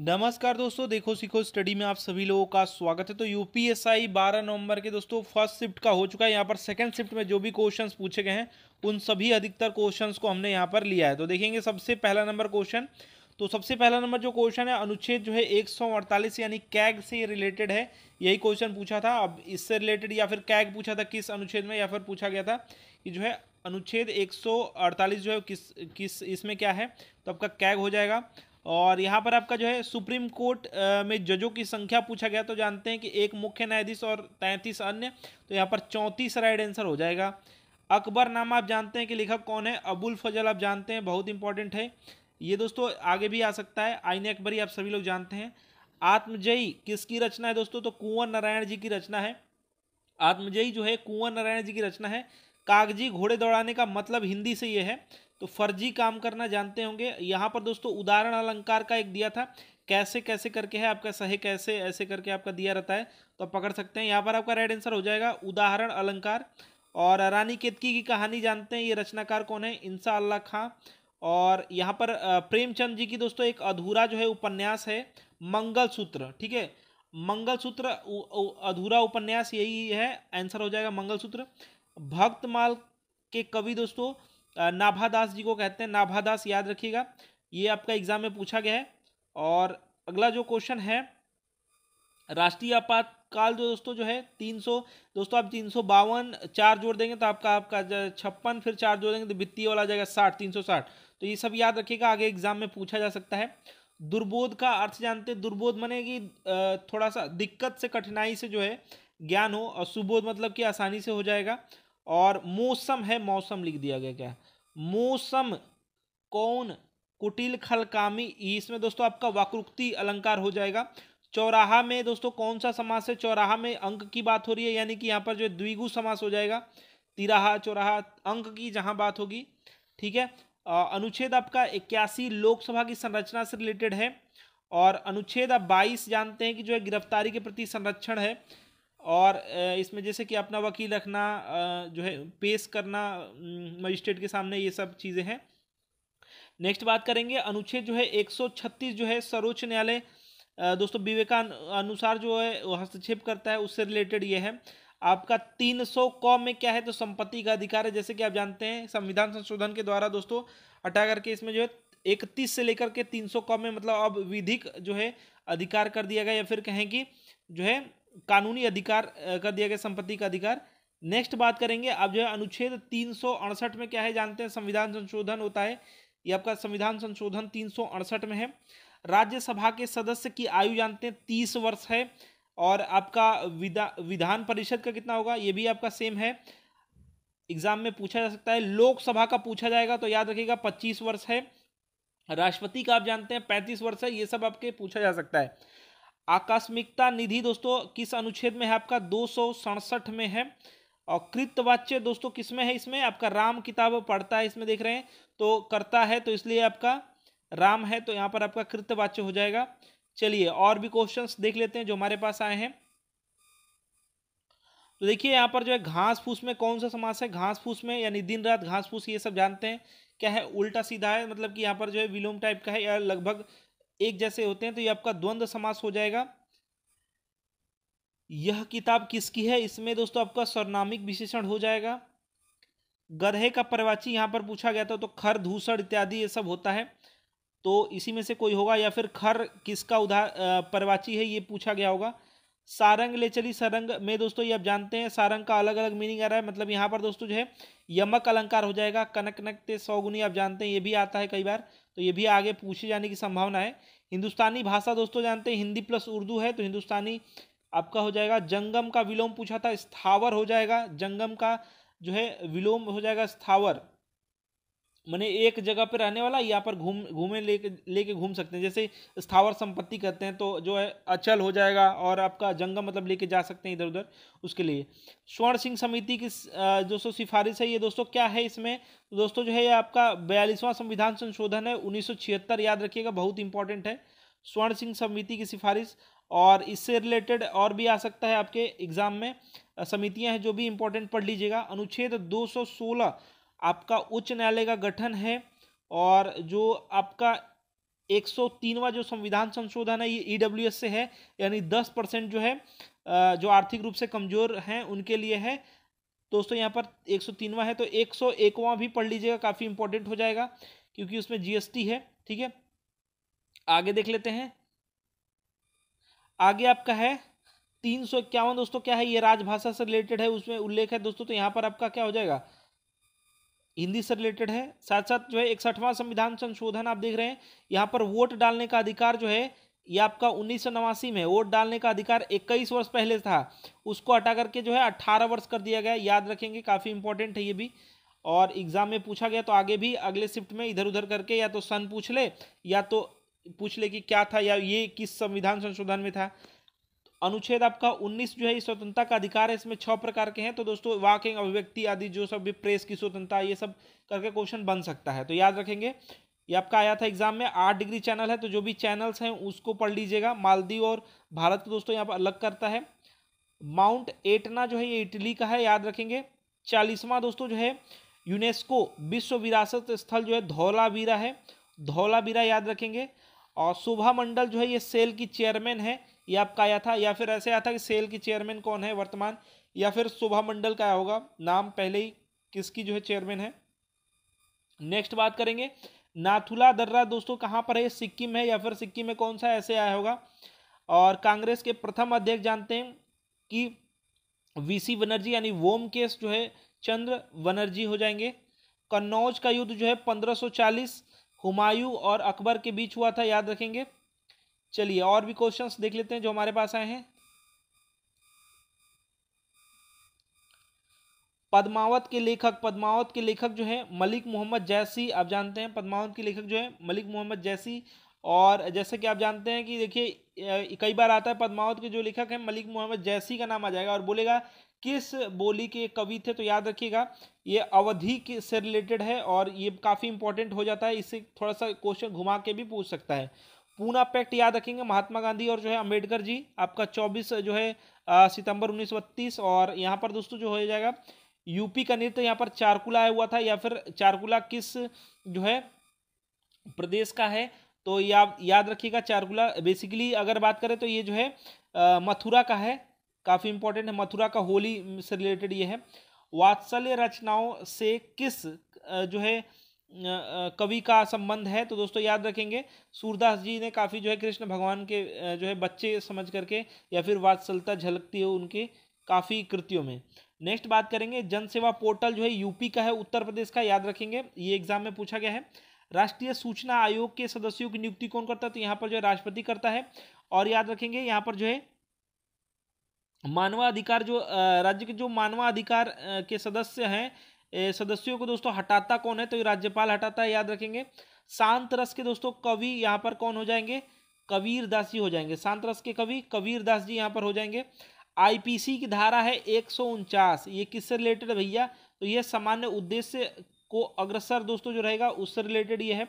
नमस्कार दोस्तों देखो सीखो स्टडी में आप सभी लोगों का स्वागत है तो यूपीएसआई 12 नवंबर के दोस्तों फर्स्ट शिफ्ट का हो चुका है यहाँ पर सेकंड शिफ्ट में जो भी क्वेश्चंस पूछे गए हैं उन सभी अधिकतर क्वेश्चंस को हमने यहाँ पर लिया है तो देखेंगे सबसे पहला नंबर क्वेश्चन तो सबसे पहला नंबर जो क्वेश्चन है अनुच्छेद जो है एक यानी कैग से रिलेटेड है यही क्वेश्चन पूछा था अब इससे रिलेटेड या फिर कैग पूछा था किस अनुच्छेद में या फिर पूछा गया था कि जो है अनुच्छेद 148 जो है किस किस इसमें क्या है तो आपका कैग हो जाएगा और यहाँ पर आपका जो है सुप्रीम कोर्ट में जजों की संख्या पूछा गया तो जानते हैं कि एक मुख्य न्यायाधीश और तैंतीस अन्य तो यहाँ पर चौंतीस राइट आंसर हो जाएगा अकबर नाम आप जानते हैं कि लेखक कौन है अबुल फजल आप जानते हैं बहुत इंपॉर्टेंट है ये दोस्तों आगे भी आ सकता है आईने अकबरी आप सभी लोग जानते हैं आत्मजयी किसकी रचना है दोस्तों तो कुंवर नारायण जी की रचना है आत्मजयी जो है कुंवर नारायण जी की रचना है कागजी घोड़े दौड़ाने का मतलब हिंदी से ये है तो फर्जी काम करना जानते होंगे यहाँ पर दोस्तों उदाहरण अलंकार का एक दिया था कैसे कैसे करके है आपका सही कैसे ऐसे करके आपका दिया रहता है तो आप पकड़ सकते हैं यहाँ पर आपका राइट आंसर हो जाएगा उदाहरण अलंकार और रानी केतकी की कहानी जानते हैं ये रचनाकार कौन है इंसा अल्लाह खां और यहाँ पर प्रेमचंद जी की दोस्तों एक अधूरा जो है उपन्यास है मंगलसूत्र ठीक है मंगलसूत्र अधूरा उपन्यास यही है आंसर हो जाएगा मंगलसूत्र भक्तमाल के कवि दोस्तों नाभादास जी को कहते हैं नाभादास याद रखिएगा ये आपका एग्जाम में पूछा गया है और अगला जो क्वेश्चन है राष्ट्रीय आपातकाल जो दोस्तों जो है तीन सौ दोस्तों आप तीन सौ बावन चार जोड़ देंगे तो आपका आपका छप्पन फिर चार जोड़ देंगे तो वित्तीय वाला जाएगा साठ तीन सौ साठ तो ये सब याद रखिएगा आगे एग्जाम में पूछा जा सकता है दुर्बोध का अर्थ जानते दुर्बोध मने कि थोड़ा सा दिक्कत से कठिनाई से जो है ज्ञान हो और सुबोध मतलब कि आसानी से हो जाएगा और मौसम है मौसम लिख दिया गया क्या मौसम कौन कुटिल खलकामी इसमें दोस्तों आपका वाकृक्ति अलंकार हो जाएगा चौराहा में दोस्तों कौन सा समास है चौराहा में अंक की बात हो रही है यानी कि यहाँ पर जो द्विगु समास हो जाएगा तिराहा चौराहा अंक की जहाँ बात होगी ठीक है अनुच्छेद आपका इक्यासी लोकसभा की संरचना से रिलेटेड है और अनुच्छेद आप बाईस जानते हैं कि जो है गिरफ्तारी के प्रति संरक्षण है और इसमें जैसे कि अपना वकील रखना जो है पेश करना मजिस्ट्रेट के सामने ये सब चीज़ें हैं नेक्स्ट बात करेंगे अनुच्छेद जो है 136 जो है सर्वोच्च न्यायालय दोस्तों विवेकान अनुसार जो है हस्तक्षेप करता है उससे रिलेटेड ये है आपका 300 कौ में क्या है तो संपत्ति का अधिकार है जैसे कि आप जानते हैं संविधान संशोधन के द्वारा दोस्तों हटा करके इसमें जो है इकतीस से लेकर के सौ क में मतलब अब विधिक जो है अधिकार कर दिया गया या फिर कहें कि जो है कानूनी अधिकार कर दिया गया संपत्ति का अधिकार नेक्स्ट बात करेंगे अब जो है अनुच्छेद तीन में क्या है जानते हैं संविधान संशोधन होता है ये आपका संविधान संशोधन तीन में है राज्यसभा के सदस्य की आयु जानते हैं तीस वर्ष है और आपका विधा विधान परिषद का कितना होगा ये भी आपका सेम है एग्जाम में पूछा जा सकता है लोकसभा का पूछा जाएगा तो याद रखिएगा पच्चीस वर्ष है राष्ट्रपति का आप जानते हैं पैंतीस वर्ष है ये सब आपके पूछा जा सकता है आकस्मिकता निधि दोस्तों किस अनुच्छेद में है आपका दो में है और कृतवाच्य दोस्तों किसमें है इसमें आपका राम किताब पढ़ता है इसमें देख रहे हैं तो करता है तो इसलिए आपका राम है तो यहाँ पर आपका कृतवाच्य हो जाएगा चलिए और भी क्वेश्चंस देख लेते हैं जो हमारे पास आए हैं तो देखिए यहाँ पर जो है घास फूस में कौन सा समास है घास फूस में यानी दिन रात घास फूस ये सब जानते हैं क्या है उल्टा सीधा है मतलब कि यहाँ पर जो है विलोम टाइप का है या लगभग एक जैसे होते हैं तो ये आपका द्वंद्व समास हो जाएगा यह किताब किसकी है इसमें दोस्तों आपका सर्वनामिक विशेषण हो जाएगा गधे का परवाची यहाँ पर पूछा गया था तो खर धूसर इत्यादि ये सब होता है तो इसी में से कोई होगा या फिर खर किसका उधार परवाची है ये पूछा गया होगा सारंग ले चली सारंग में दोस्तों ये आप जानते हैं सारंग का अलग अलग मीनिंग आ रहा है मतलब यहाँ पर दोस्तों जो है यमक अलंकार हो जाएगा कनक नकते सौगुनी आप जानते हैं ये भी आता है कई बार तो ये भी आगे पूछे जाने की संभावना है हिंदुस्तानी भाषा दोस्तों जानते हैं हिंदी प्लस उर्दू है तो हिंदुस्तानी आपका हो जाएगा जंगम का विलोम पूछा था स्थावर हो जाएगा जंगम का जो है विलोम हो जाएगा स्थावर मैंने एक जगह पर रहने वाला यहाँ पर घूम घूमे लेके लेके घूम सकते हैं जैसे स्थावर संपत्ति कहते हैं तो जो है अचल हो जाएगा और आपका जंगम मतलब लेके जा सकते हैं इधर उधर उसके लिए स्वर्ण सिंह समिति की दोस्तों सिफारिश है ये दोस्तों क्या है इसमें दोस्तों जो है ये आपका बयालीसवां संविधान संशोधन है उन्नीस याद रखिएगा बहुत इंपॉर्टेंट है स्वर्ण सिंह समिति की सिफारिश और इससे रिलेटेड और भी आ सकता है आपके एग्जाम में समितियां हैं जो भी इंपॉर्टेंट पढ़ लीजिएगा अनुच्छेद 216 आपका उच्च न्यायालय का गठन है और जो आपका 103वां जो संविधान संशोधन है ये ई e से है यानी 10 परसेंट जो है जो आर्थिक रूप से कमज़ोर हैं उनके लिए है दोस्तों यहाँ पर 103वां है तो 101वां भी पढ़ लीजिएगा काफ़ी इंपॉर्टेंट हो जाएगा क्योंकि उसमें जीएसटी है ठीक है आगे देख लेते हैं आगे आपका है तीन सौ इक्यावन दोस्तों क्या है ये राजभाषा से रिलेटेड है उसमें उल्लेख है दोस्तों तो यहाँ पर आपका क्या हो जाएगा हिंदी से रिलेटेड है साथ साथ जो है इकसठवां संविधान संशोधन आप देख रहे हैं यहाँ पर वोट डालने का अधिकार जो है ये आपका उन्नीस में वोट डालने का अधिकार 21 वर्ष पहले था उसको हटा करके जो है 18 वर्ष कर दिया गया याद रखेंगे काफ़ी इंपॉर्टेंट है ये भी और एग्जाम में पूछा गया तो आगे भी अगले शिफ्ट में इधर उधर करके या तो सन पूछ ले या तो पूछ ले कि क्या था या ये किस संविधान संशोधन में था अनुच्छेद आपका 19 जो है स्वतंत्रता का अधिकार है इसमें छह प्रकार के हैं तो दोस्तों वाकिंग अभिव्यक्ति आदि जो सब भी प्रेस की स्वतंत्रता ये सब करके क्वेश्चन बन सकता है तो याद रखेंगे ये आपका आया था एग्जाम में आठ डिग्री चैनल है तो जो भी चैनल्स हैं उसको पढ़ लीजिएगा मालदीव और भारत को दोस्तों यहाँ पर अलग करता है माउंट एटना जो है ये इटली का है याद रखेंगे चालीसवां दोस्तों जो है यूनेस्को विश्व विरासत स्थल जो है धौलावीरा है धौलावीरा याद रखेंगे और शोभा मंडल जो है ये सेल की चेयरमैन है ये आपका आया था या फिर ऐसे आया था कि सेल की चेयरमैन कौन है वर्तमान या फिर शोभा मंडल का आया होगा नाम पहले ही किसकी जो है चेयरमैन है नेक्स्ट बात करेंगे नाथुला दर्रा दोस्तों कहाँ पर है सिक्किम है या फिर सिक्किम में कौन सा ऐसे आया होगा और कांग्रेस के प्रथम अध्यक्ष जानते हैं कि सी बनर्जी यानी वोम केस जो है चंद्र बनर्जी हो जाएंगे कन्नौज का युद्ध जो है 1540 हुमायूं और अकबर के बीच हुआ था याद रखेंगे चलिए और भी क्वेश्चंस देख लेते हैं जो हमारे पास आए हैं पद्मावत के लेखक पद्मावत के लेखक जो है मलिक मोहम्मद जैसी आप जानते हैं पद्मावत के लेखक जो है मलिक मोहम्मद जैसी और जैसे कि आप जानते हैं कि देखिए कई बार आता है पद्मावत के जो लेखक हैं मलिक मोहम्मद जैसी का नाम आ जाएगा और बोलेगा किस बोली के कवि थे तो याद रखिएगा ये अवधि से रिलेटेड है और ये काफ़ी इंपॉर्टेंट हो जाता है इससे थोड़ा सा क्वेश्चन घुमा के भी पूछ सकता है पूना पैक्ट याद रखेंगे महात्मा गांधी और जो है अंबेडकर जी आपका 24 जो है आ, सितंबर उन्नीस और यहाँ पर दोस्तों जो हो जाएगा यूपी का नृत्य यहाँ पर चारकुला आया हुआ था या फिर चारकुला किस जो है प्रदेश का है तो या, याद रखिएगा चारकुला बेसिकली अगर बात करें तो ये जो है मथुरा का है काफ़ी इंपॉर्टेंट है मथुरा का होली से रिलेटेड ये है वात्सल्य रचनाओं से किस जो है कवि का संबंध है तो दोस्तों याद रखेंगे सूरदास जी ने काफ़ी जो है कृष्ण भगवान के जो है बच्चे समझ करके या फिर वात्सलता झलकती हो उनके काफ़ी कृतियों में नेक्स्ट बात करेंगे जनसेवा पोर्टल जो है यूपी का है उत्तर प्रदेश का याद रखेंगे ये एग्जाम में पूछा गया है राष्ट्रीय सूचना आयोग के सदस्यों की नियुक्ति कौन करता है तो यहाँ पर जो है राष्ट्रपति करता है और याद रखेंगे यहाँ पर जो है मानवाधिकार जो राज्य के जो मानवाधिकार के सदस्य हैं सदस्यों को दोस्तों हटाता कौन है तो राज्यपाल हटाता है याद रखेंगे शांत रस के दोस्तों कवि यहाँ पर कौन हो जाएंगे कबीर दास जी हो जाएंगे शांत रस के कवि कबीर दास जी यहाँ पर हो जाएंगे आईपीसी की धारा है एक ये किससे रिलेटेड है भैया तो यह सामान्य उद्देश्य को अग्रसर दोस्तों जो रहेगा उससे रिलेटेड ये है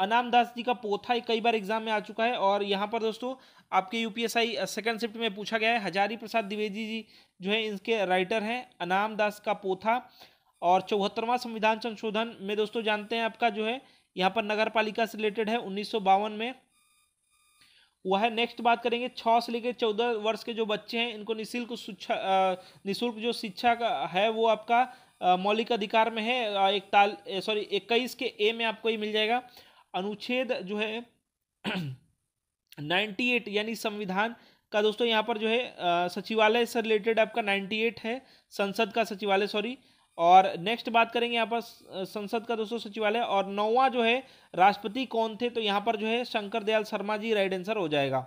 अनाम दास जी का पोथा कई बार एग्जाम में आ चुका है और यहाँ पर दोस्तों आपके यूपीएसआई सेकंड शिफ्ट में पूछा गया है हजारी प्रसाद द्विवेदी जी जो है इनके राइटर हैं अनाम दास का पोथा और चौहत्तरवां संविधान संशोधन में दोस्तों जानते हैं आपका जो है यहाँ पर नगर पालिका से रिलेटेड है उन्नीस में वह है नेक्स्ट बात करेंगे छः से लेकर चौदह वर्ष के जो बच्चे हैं इनको निःशुल्क शिक्षा निःशुल्क जो शिक्षा का है वो आपका मौलिक अधिकार में है इकताल सॉरी इक्कीस के ए में आपको ये मिल जाएगा अनुच्छेद जो है नाइन्टी एट यानी संविधान का दोस्तों यहाँ पर जो है सचिवालय से रिलेटेड आपका नाइन्टी एट है संसद का सचिवालय सॉरी और नेक्स्ट बात करेंगे यहाँ पर संसद का दोस्तों सचिवालय और नौवा जो है राष्ट्रपति कौन थे तो यहाँ पर जो है शंकर दयाल शर्मा जी राइट आंसर हो जाएगा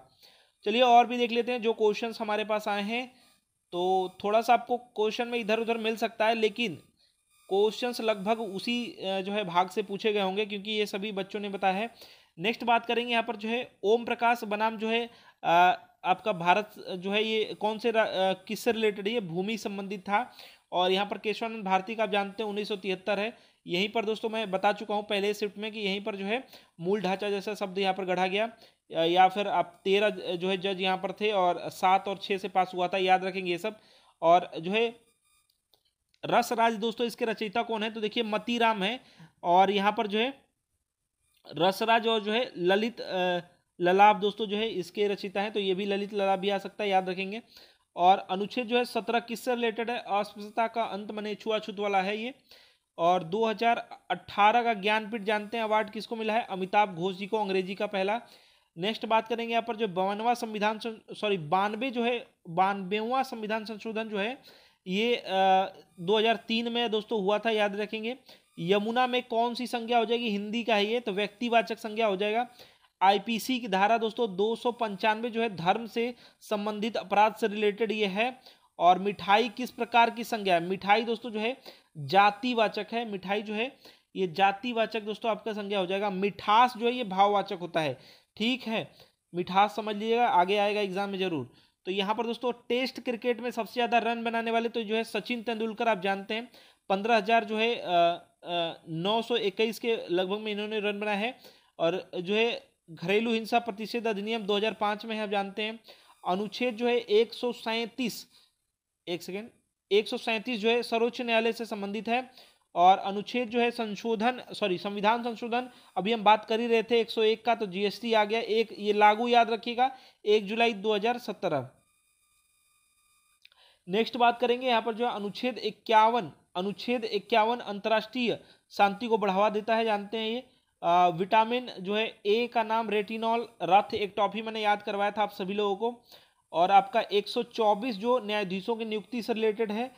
चलिए और भी देख लेते हैं जो क्वेश्चन हमारे पास आए हैं तो थोड़ा सा आपको क्वेश्चन में इधर उधर मिल सकता है लेकिन क्वेश्चंस लगभग उसी जो है भाग से पूछे गए होंगे क्योंकि ये सभी बच्चों ने बताया है नेक्स्ट बात करेंगे यहाँ पर जो है ओम प्रकाश बनाम जो है आपका भारत जो है ये कौन से किससे रिलेटेड ये भूमि संबंधित था और यहाँ पर केशवानंद भारती का आप जानते हैं उन्नीस है यहीं पर दोस्तों मैं बता चुका हूँ पहले शिफ्ट में कि यहीं पर जो है मूल ढांचा जैसा शब्द यहाँ पर गढ़ा गया या फिर आप तेरह जो है जज यहाँ पर थे और सात और छः से पास हुआ था याद रखेंगे ये सब और जो है रस राज दोस्तों इसके रचयिता कौन है तो देखिए राम है और यहाँ पर जो है रसराज और जो है ललित ललाब दोस्तों जो है इसके रचिता है तो ये भी ललित ललाब भी आ सकता है याद रखेंगे और अनुच्छेद जो है सत्रह किससे रिलेटेड है अस्पष्टता का अंत मैंने छुआछूत वाला है ये और 2018 का ज्ञानपीठ जानते हैं अवार्ड किसको मिला है अमिताभ घोष जी को अंग्रेजी का पहला नेक्स्ट बात करेंगे यहाँ पर जो बावनवा संविधान सॉरी बानवे जो है बानवेवा संविधान संशोधन जो है ये आ, 2003 में दोस्तों हुआ था याद रखेंगे यमुना में कौन सी संज्ञा हो जाएगी हिंदी का है ये तो व्यक्तिवाचक संज्ञा हो जाएगा आईपीसी की धारा दोस्तों दो जो है धर्म से संबंधित अपराध से रिलेटेड ये है और मिठाई किस प्रकार की संज्ञा है मिठाई दोस्तों जो है जातिवाचक है मिठाई जो है ये जातिवाचक दोस्तों आपका संज्ञा हो जाएगा मिठास जो है ये भाववाचक होता है ठीक है मिठास समझ लीजिएगा आगे आएगा एग्जाम में जरूर तो यहाँ पर दोस्तों टेस्ट क्रिकेट में सबसे ज़्यादा रन बनाने वाले तो जो है सचिन तेंदुलकर आप जानते हैं पंद्रह हज़ार जो है नौ सौ इक्कीस के लगभग में इन्होंने रन बनाया है और जो है घरेलू हिंसा प्रतिषेध अधिनियम 2005 में है आप जानते हैं अनुच्छेद जो है एक सौ सैंतीस एक सेकेंड एक सौ सैंतीस जो है सर्वोच्च न्यायालय से संबंधित है और अनुच्छेद जो है संशोधन सॉरी संविधान संशोधन अभी हम बात कर ही रहे थे 101 का तो जीएसटी आ गया एक ये लागू याद रखिएगा एक जुलाई 2017 नेक्स्ट बात करेंगे यहाँ पर जो है अनुच्छेद इक्यावन अनुच्छेद इक्यावन अंतर्राष्ट्रीय शांति को बढ़ावा देता है जानते हैं ये विटामिन जो है ए का नाम रेटिनॉल रथ एक टॉपी मैंने याद करवाया था आप सभी लोगों को और आपका 124 जो न्यायाधीशों की नियुक्ति से रिलेटेड है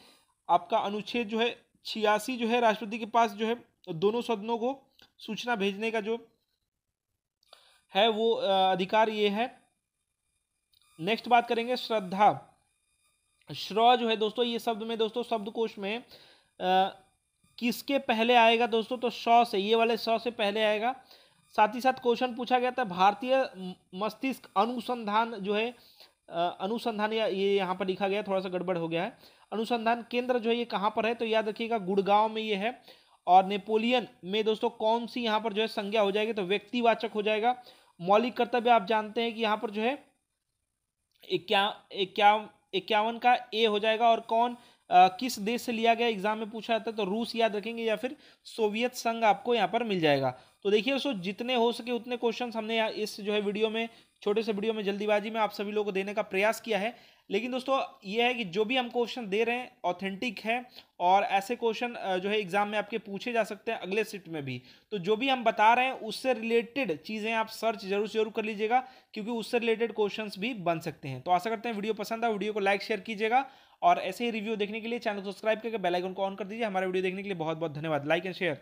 आपका अनुच्छेद जो है छियासी जो है राष्ट्रपति के पास जो है दोनों सदनों को सूचना भेजने का जो है वो अधिकार ये है नेक्स्ट बात करेंगे श्रद्धा श्र जो है दोस्तों ये शब्द में दोस्तों शब्दकोश में किसके पहले आएगा दोस्तों तो सौ से ये वाले सौ से पहले आएगा साथ ही साथ क्वेश्चन पूछा गया था भारतीय मस्तिष्क अनुसंधान जो है अनुसंधान या ये यहाँ पर लिखा गया थोड़ा सा गड़बड़ हो गया है अनुसंधान केंद्र जो है ये कहाँ पर है तो याद रखिएगा गुड़गांव में ये है और नेपोलियन में दोस्तों कौन सी यहाँ पर जो है संज्ञा हो जाएगी तो व्यक्तिवाचक हो जाएगा मौलिक कर्तव्य आप जानते हैं कि यहाँ पर जो है इक्या इक्या इक्यावन का ए हो जाएगा और कौन आ, किस देश से लिया गया एग्जाम में पूछा जाता है तो रूस याद रखेंगे या फिर सोवियत संघ आपको यहाँ पर मिल जाएगा तो देखिए दोस्तों जितने हो सके उतने क्वेश्चन हमने इस जो है वीडियो में छोटे से वीडियो में जल्दीबाजी में आप सभी लोगों को देने का प्रयास किया है लेकिन दोस्तों ये है कि जो भी हम क्वेश्चन दे रहे हैं ऑथेंटिक है और ऐसे क्वेश्चन जो है एग्जाम में आपके पूछे जा सकते हैं अगले सिट में भी तो जो भी हम बता रहे हैं उससे रिलेटेड चीज़ें आप सर्च जरूर से जरूर कर लीजिएगा क्योंकि उससे रिलेटेड क्वेश्चन भी बन सकते हैं तो आशा करते हैं वीडियो पसंद है वीडियो को लाइक शेयर कीजिएगा और ऐसे ही रिव्यू देखने के लिए चैनल को सब्सक्राइब करके बेलाइकन को ऑन कर दीजिए हमारे वीडियो देखने के लिए बहुत बहुत धन्यवाद लाइक एंड शेयर